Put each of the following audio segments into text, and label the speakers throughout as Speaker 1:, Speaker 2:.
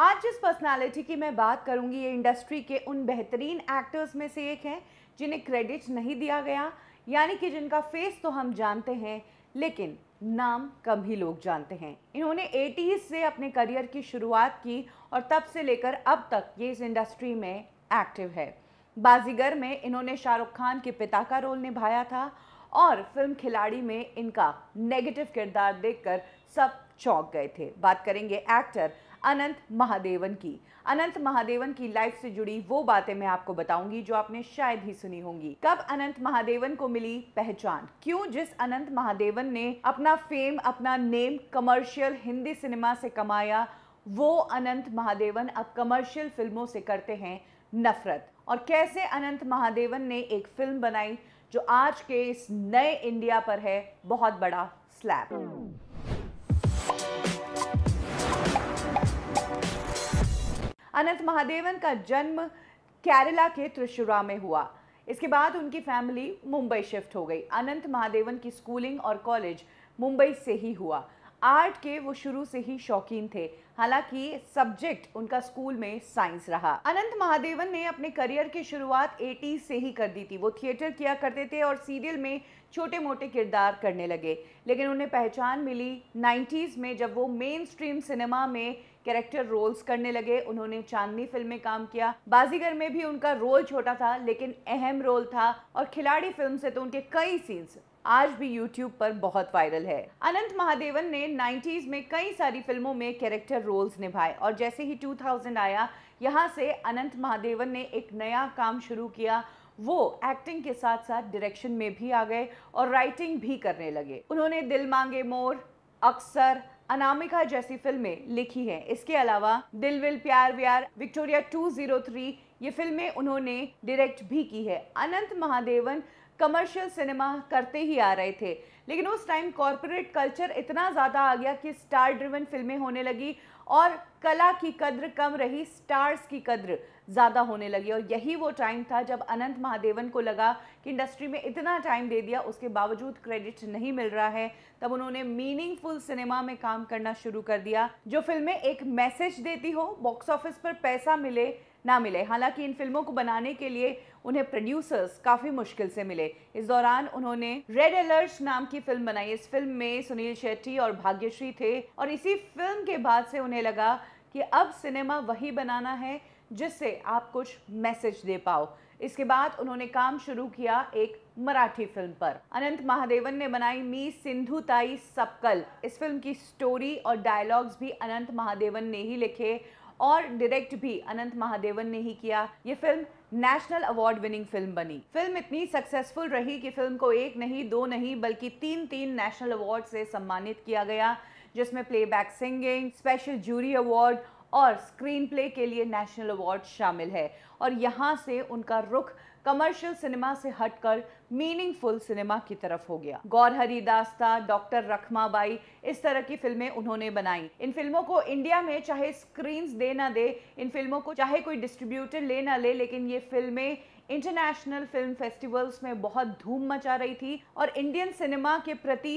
Speaker 1: आज जिस पर्सनालिटी की मैं बात करूंगी ये इंडस्ट्री के उन बेहतरीन एक्टर्स में से एक हैं जिन्हें क्रेडिट नहीं दिया गया यानी कि जिनका फेस तो हम जानते हैं लेकिन नाम कम ही लोग जानते हैं इन्होंने एटीज़ से अपने करियर की शुरुआत की और तब से लेकर अब तक ये इस इंडस्ट्री में एक्टिव है बाजीगर में इन्होंने शाहरुख खान के पिता का रोल निभाया था और फिल्म खिलाड़ी में इनका नेगेटिव किरदार देखकर सब चौंक गए थे बात करेंगे एक्टर अनंत महादेवन की अनंत महादेवन की लाइफ से जुड़ी वो बातें मैं आपको बताऊंगी जो आपने शायद ही सुनी होंगी कब अनंत महादेवन को मिली पहचान क्यों जिस अनंत महादेवन ने अपना फेम अपना नेम कमर्शियल हिंदी सिनेमा से कमाया वो अनंत महादेवन अब कमर्शियल फिल्मों से करते हैं नफरत और कैसे अनंत महादेवन ने एक फिल्म बनाई जो आज के इस नए इंडिया पर है बहुत बड़ा स्लैब अनंत महादेवन का जन्म केरला के त्रिशुरा में हुआ इसके बाद उनकी फैमिली मुंबई शिफ्ट हो गई अनंत महादेवन की स्कूलिंग और कॉलेज मुंबई से ही हुआ आर्ट के वो शुरू से ही शौकीन थे हालांकि सब्जेक्ट उनका स्कूल में साइंस रहा अनंत महादेवन ने अपने करियर की शुरुआत एटी से ही कर दी थी वो थिएटर किया करते थे और सीरियल में छोटे मोटे किरदार करने लगे लेकिन उन्हें पहचान मिली नाइन्टीज में जब वो मेन स्ट्रीम सिनेमा में कैरेक्टर रोल्स करने लगे उन्होंने चांदनी फिल्म में काम किया बाजीगर में भी उनका रोल छोटा था लेकिन अहम रोल था और खिलाड़ी फिल्म से तो उनके कई सीन्स आज भी YouTube पर बहुत वायरल है अनंत महादेवन ने 90s में कई सारी फिल्मों में कैरेक्टर रोल्स निभाए और जैसे ही 2000 आया यहाँ से अनंत महादेवन ने एक नया काम शुरू किया वो एक्टिंग के साथ साथ डायरेक्शन में भी आ गए और राइटिंग भी करने लगे उन्होंने दिल मांगे मोर अक्सर अनामिका जैसी फिल्में लिखी हैं इसके अलावा दिल विल प्यार व्यार विक्टोरिया 203 ये फिल्में उन्होंने डायरेक्ट भी की है अनंत महादेवन कमर्शियल सिनेमा करते ही आ रहे थे लेकिन उस टाइम कॉरपोरेट कल्चर इतना ज़्यादा आ गया कि स्टार ड्रिवन फिल्में होने लगी और कला की कद्र कम रही स्टार्स की कद्र ज़्यादा होने लगी और यही वो टाइम था जब अनंत महादेवन को लगा कि इंडस्ट्री में इतना टाइम दे दिया उसके बावजूद क्रेडिट नहीं मिल रहा है तब उन्होंने मीनिंगफुल सिनेमा में काम करना शुरू कर दिया जो फिल्में एक मैसेज देती हो बॉक्स ऑफिस पर पैसा मिले ना मिले हालांकि इन फिल्मों को बनाने के लिए उन्हें प्रोड्यूसर्स काफ़ी मुश्किल से मिले इस दौरान उन्होंने रेड अलर्ट नाम की फिल्म बनाई इस फिल्म में सुनील शेट्टी और भाग्यश्री थे और इसी फिल्म के बाद से उन्हें लगा कि अब सिनेमा वही बनाना है जिससे आप कुछ मैसेज दे पाओ इसके बाद उन्होंने काम शुरू किया एक मराठी फिल्म पर अनंत महादेवन ने बनाई मी सिंधु ताई सपकल इस फिल्म की स्टोरी और डायलॉग्स भी अनंत महादेवन ने ही लिखे और डायरेक्ट भी अनंत महादेवन ने ही किया ये film national award winning film बनी फिल्म इतनी सक्सेसफुल रही कि फिल्म को एक नहीं दो नहीं बल्कि तीन तीन नेशनल अवार्ड से सम्मानित किया गया जिसमें playback singing special jury award और स्क्रीन प्ले के लिए नेशनल अवार्ड शामिल है और यहाँ से उनका रुख कमर्शियल सिनेमा से हटकर मीनिंगफुल सिनेमा की तरफ हो गया गौर हरी दास्ता डॉक्टर रखमाबाई इस तरह की फिल्में उन्होंने बनाई इन फिल्मों को इंडिया में चाहे स्क्रीन दे ना दे इन फिल्मों को चाहे कोई डिस्ट्रीब्यूटर ले ना ले लेकिन ये फिल्में इंटरनेशनल फिल्म फेस्टिवल्स में बहुत धूम मचा रही थी और इंडियन सिनेमा के प्रति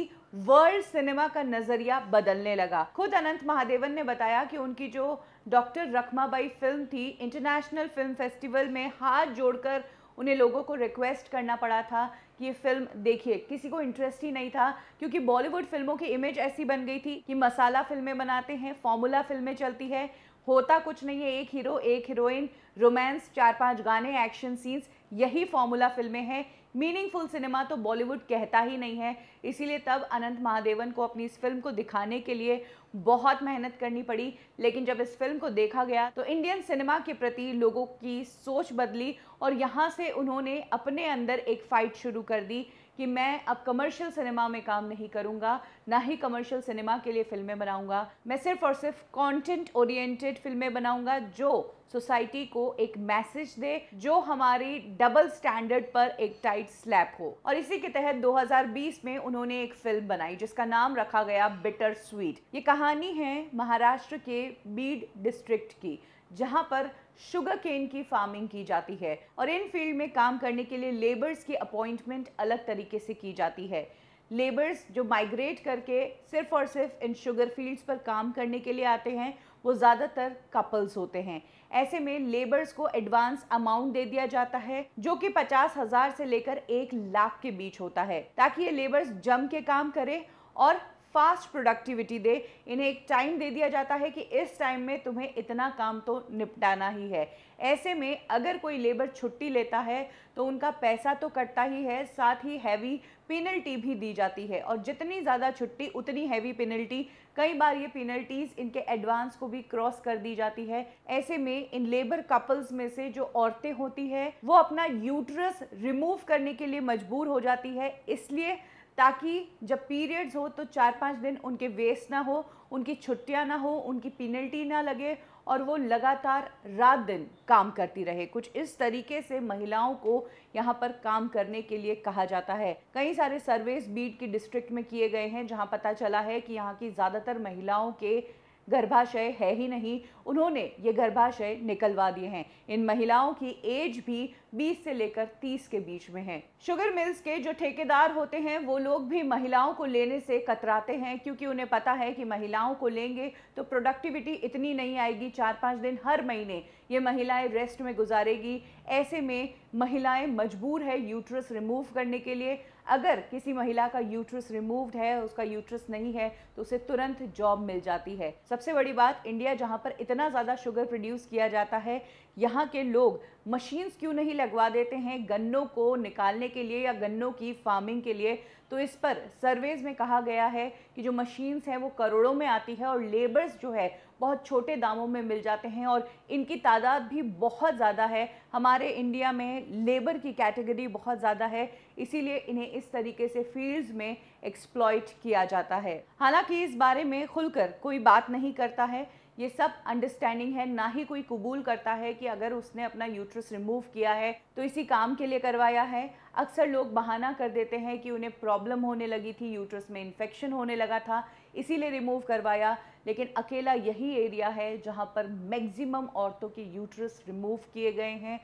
Speaker 1: वर्ल्ड सिनेमा का नज़रिया बदलने लगा खुद अनंत महादेवन ने बताया कि उनकी जो डॉक्टर रखमाबाई फिल्म थी इंटरनेशनल फिल्म फेस्टिवल में हाथ जोड़कर उन्हें लोगों को रिक्वेस्ट करना पड़ा था कि ये फिल्म देखिए किसी को इंटरेस्ट ही नहीं था क्योंकि बॉलीवुड फिल्मों की इमेज ऐसी बन गई थी कि मसाला फिल्में बनाते हैं फॉर्मूला फिल्में चलती है होता कुछ नहीं है एक हीरो एक हीरोइन रोमांस चार पांच गाने एक्शन सीन्स यही फॉर्मूला फिल्में हैं मीनिंगफुल सिनेमा तो बॉलीवुड कहता ही नहीं है इसीलिए तब अनंत महादेवन को अपनी इस फिल्म को दिखाने के लिए बहुत मेहनत करनी पड़ी लेकिन जब इस फिल्म को देखा गया तो इंडियन सिनेमा के प्रति लोगों की सोच बदली और यहाँ से उन्होंने अपने अंदर एक फ़ाइट शुरू कर दी कि मैं अब कमर्शियल सिनेमा में काम नहीं करूंगा ना ही कमर्शियल सिनेमा के लिए फ़िल्में बनाऊंगा मैं सिर्फ़ और सिर्फ कंटेंट ओरिएंटेड फिल्में बनाऊंगा जो सोसाइटी को एक मैसेज दे जो हमारी डबल स्टैंडर्ड पर एक टाइट स्लैप हो और इसी के तहत 2020 में उन्होंने एक फिल्म बनाई जिसका नाम रखा गया बिटर स्वीट ये कहानी है महाराष्ट्र के बीड डिस्ट्रिक्ट की जहाँ पर शुगर केन की फार्मिंग की जाती है और इन फील्ड में काम करने के लिए लेबर्स की अपॉइंटमेंट अलग तरीके से की जाती है लेबर्स जो माइग्रेट करके सिर्फ और सिर्फ इन शुगर फील्ड्स पर काम करने के लिए आते हैं वो ज़्यादातर कपल्स होते हैं ऐसे में लेबर्स को एडवांस अमाउंट दे दिया जाता है जो कि पचास हज़ार से लेकर एक लाख के बीच होता है ताकि ये लेबर्स जम के काम करें और फास्ट प्रोडक्टिविटी दे इन्हें एक टाइम दे दिया जाता है कि इस टाइम में तुम्हें इतना काम तो निपटाना ही है ऐसे में अगर कोई लेबर छुट्टी लेता है तो उनका पैसा तो कटता ही है साथ ही हैवी पेनल्टी भी दी जाती है और जितनी ज़्यादा छुट्टी उतनी हैवी पेनल्टी कई बार ये पेनल्टीज़ इनके एडवांस को भी क्रॉस कर दी जाती है ऐसे में इन लेबर कपल्स में से जो औरतें होती है वो अपना यूट्रस रिमूव करने के लिए मजबूर हो जाती है इसलिए ताकि जब पीरियड्स हो तो चार पाँच दिन उनके वेस्ट ना हो उनकी छुट्टियाँ ना हो उनकी पेनल्टी ना लगे और वो लगातार रात दिन काम करती रहे कुछ इस तरीके से महिलाओं को यहाँ पर काम करने के लिए कहा जाता है कई सारे सर्वेस बीट के डिस्ट्रिक्ट में किए गए हैं जहाँ पता चला है कि यहाँ की ज़्यादातर महिलाओं के गर्भाशय है ही नहीं उन्होंने ये गर्भाशय निकलवा दिए हैं इन महिलाओं की एज भी 20 से लेकर 30 के बीच में है शुगर मिल्स के जो ठेकेदार होते हैं वो लोग भी महिलाओं को लेने से कतराते हैं क्योंकि उन्हें पता है कि महिलाओं को लेंगे तो प्रोडक्टिविटी इतनी नहीं आएगी चार पाँच दिन हर महीने ये महिलाएं रेस्ट में गुजारेगी ऐसे में महिलाएं मजबूर है यूट्रस रिमूव करने के लिए अगर किसी महिला का यूट्रस रिमूव्ड है उसका यूट्रस नहीं है तो उसे तुरंत जॉब मिल जाती है सबसे बड़ी बात इंडिया जहाँ पर इतना ज़्यादा शुगर प्रोड्यूस किया जाता है यहाँ के लोग मशीन्स क्यों नहीं लगवा देते हैं गन्नों को निकालने के लिए या गन्नों की फार्मिंग के लिए तो इस पर सर्वेज में कहा गया है कि जो मशीन्स हैं वो करोड़ों में आती है और लेबर्स जो है बहुत छोटे दामों में मिल जाते हैं और इनकी तादाद भी बहुत ज़्यादा है हमारे इंडिया में लेबर की कैटेगरी बहुत ज़्यादा है इसीलिए इन्हें इस तरीके से फील्ड्स में एक्सप्लॉयट किया जाता है हालांकि इस बारे में खुलकर कोई बात नहीं करता है ये सब अंडरस्टैंडिंग है ना ही कोई कबूल करता है कि अगर उसने अपना यूट्रस रिमूव किया है तो इसी काम के लिए करवाया है अक्सर लोग बहाना कर देते हैं कि उन्हें प्रॉब्लम होने लगी थी यूट्रस में इन्फेक्शन होने लगा था इसीलिए रिमूव करवाया लेकिन अकेला यही एरिया है जहाँ पर मैक्सिमम औरतों के यूट्रस रिमूव किए गए हैं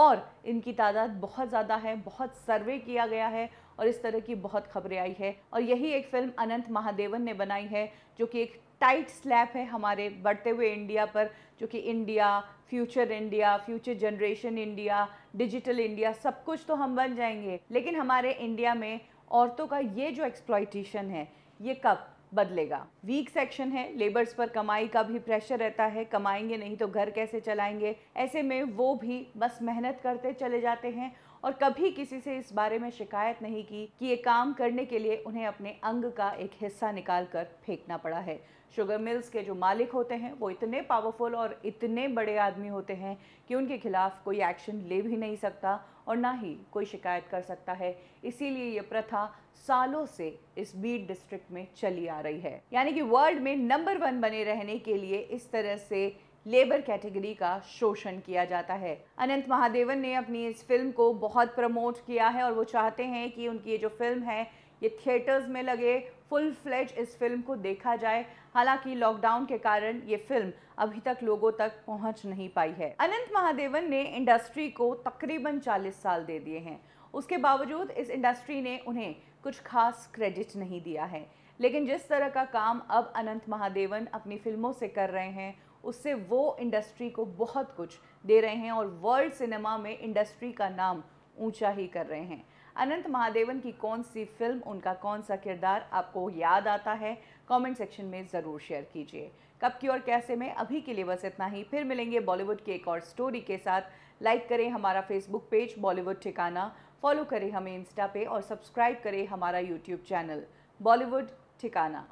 Speaker 1: और इनकी तादाद बहुत ज़्यादा है बहुत सर्वे किया गया है और इस तरह की बहुत खबरें आई है और यही एक फिल्म अनंत महादेवन ने बनाई है जो कि एक टाइट स्लैप है हमारे बढ़ते हुए इंडिया पर जो कि India future India future generation India digital India सब कुछ तो हम बन जाएंगे लेकिन हमारे इंडिया में औरतों का ये जो एक्सप्लॉयटेशन है ये कब बदलेगा वीक सेक्शन है लेबर्स पर कमाई का भी प्रेशर रहता है कमाएंगे नहीं तो घर कैसे चलाएंगे ऐसे में वो भी बस मेहनत करते चले जाते हैं और कभी किसी से इस बारे में शिकायत नहीं की कि ये काम करने के लिए उन्हें अपने अंग का एक हिस्सा निकाल कर फेंकना पड़ा है शुगर मिल्स के जो मालिक होते हैं वो इतने पावरफुल और इतने बड़े आदमी होते हैं कि उनके खिलाफ कोई एक्शन ले भी नहीं सकता और ना ही कोई शिकायत कर सकता है इसीलिए ये प्रथा सालों से इस बीट डिस्ट्रिक्ट में चली आ रही है यानी कि वर्ल्ड में नंबर वन बने रहने के लिए इस तरह से लेबर कैटेगरी का शोषण किया जाता है अनंत महादेवन ने अपनी इस फिल्म को बहुत प्रमोट किया है और वो चाहते हैं कि उनकी ये जो फिल्म है ये थिएटर्स में लगे फुल फ्लेज इस फिल्म को देखा जाए हालांकि लॉकडाउन के कारण ये फिल्म अभी तक लोगों तक पहुंच नहीं पाई है अनंत महादेवन ने इंडस्ट्री को तकरीबन 40 साल दे दिए हैं उसके बावजूद इस इंडस्ट्री ने उन्हें कुछ खास क्रेडिट नहीं दिया है लेकिन जिस तरह का काम अब अनंत महादेवन अपनी फिल्मों से कर रहे हैं उससे वो इंडस्ट्री को बहुत कुछ दे रहे हैं और वर्ल्ड सिनेमा में इंडस्ट्री का नाम ऊंचा ही कर रहे हैं अनंत महादेवन की कौन सी फिल्म उनका कौन सा किरदार आपको याद आता है कमेंट सेक्शन में ज़रूर शेयर कीजिए कब की और कैसे में अभी के लिए बस इतना ही फिर मिलेंगे बॉलीवुड के एक और स्टोरी के साथ लाइक करें हमारा फेसबुक पेज बॉलीवुड ठिकाना फॉलो करें हमें इंस्टा पे और सब्सक्राइब करें हमारा यूट्यूब चैनल बॉलीवुड ठिकाना